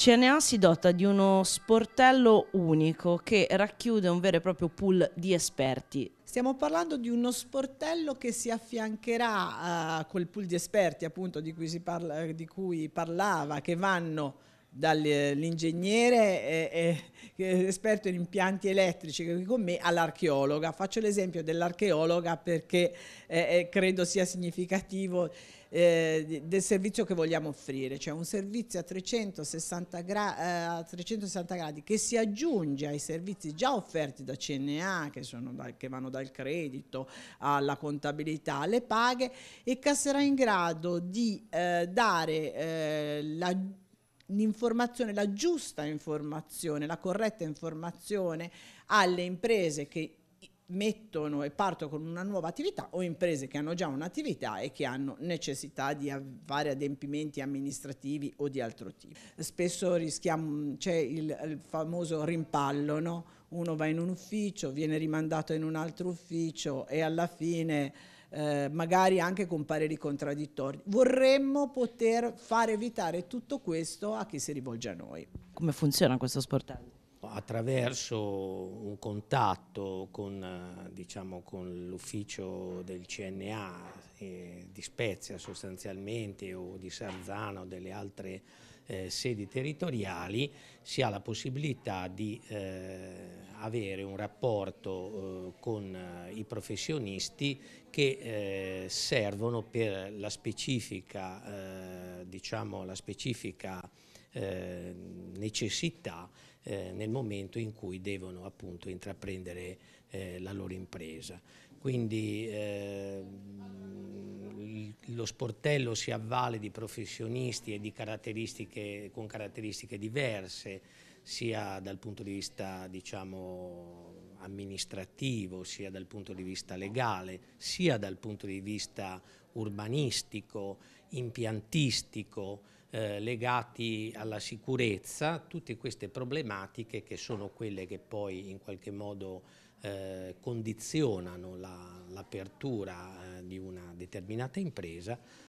CNA si dota di uno sportello unico che racchiude un vero e proprio pool di esperti, Stiamo parlando di uno sportello che si affiancherà a quel pool di esperti appunto di cui, parla, di cui parlava, che vanno dall'ingegnere eh, eh, eh, esperto in impianti elettrici che qui con me all'archeologa. Faccio l'esempio dell'archeologa perché eh, credo sia significativo del servizio che vogliamo offrire, cioè un servizio a 360, gra a 360 gradi che si aggiunge ai servizi già offerti da CNA che, da, che vanno dal credito alla contabilità, alle paghe e che sarà in grado di dare la l'informazione, la giusta informazione, la corretta informazione alle imprese che mettono e partono con una nuova attività o imprese che hanno già un'attività e che hanno necessità di fare adempimenti amministrativi o di altro tipo. Spesso c'è il, il, famoso rimpallo, no? uno va in un ufficio, viene rimandato in un altro ufficio e alla fine eh, magari anche con pareri contraddittori. Vorremmo poter far evitare tutto questo a chi si rivolge a noi. Come funziona questo sportello? Attraverso un contatto con, eh, diciamo, con l'ufficio del CNA eh, di Spezia sostanzialmente o di Sarzano o delle altre eh, sedi territoriali si ha la possibilità di eh, avere un rapporto eh, con i professionisti che eh, servono per la specifica, eh, diciamo, la specifica eh, necessità eh, nel momento in cui devono appunto intraprendere eh, la loro impresa. Quindi ehm, lo sportello si avvale di professionisti e di caratteristiche, con caratteristiche diverse, sia dal punto di vista diciamo, amministrativo, sia dal punto di vista legale, sia dal punto di vista urbanistico, impiantistico, eh, legati alla sicurezza, tutte queste problematiche che sono quelle che poi in qualche modo eh, condizionano l'apertura la, eh, di una determinata impresa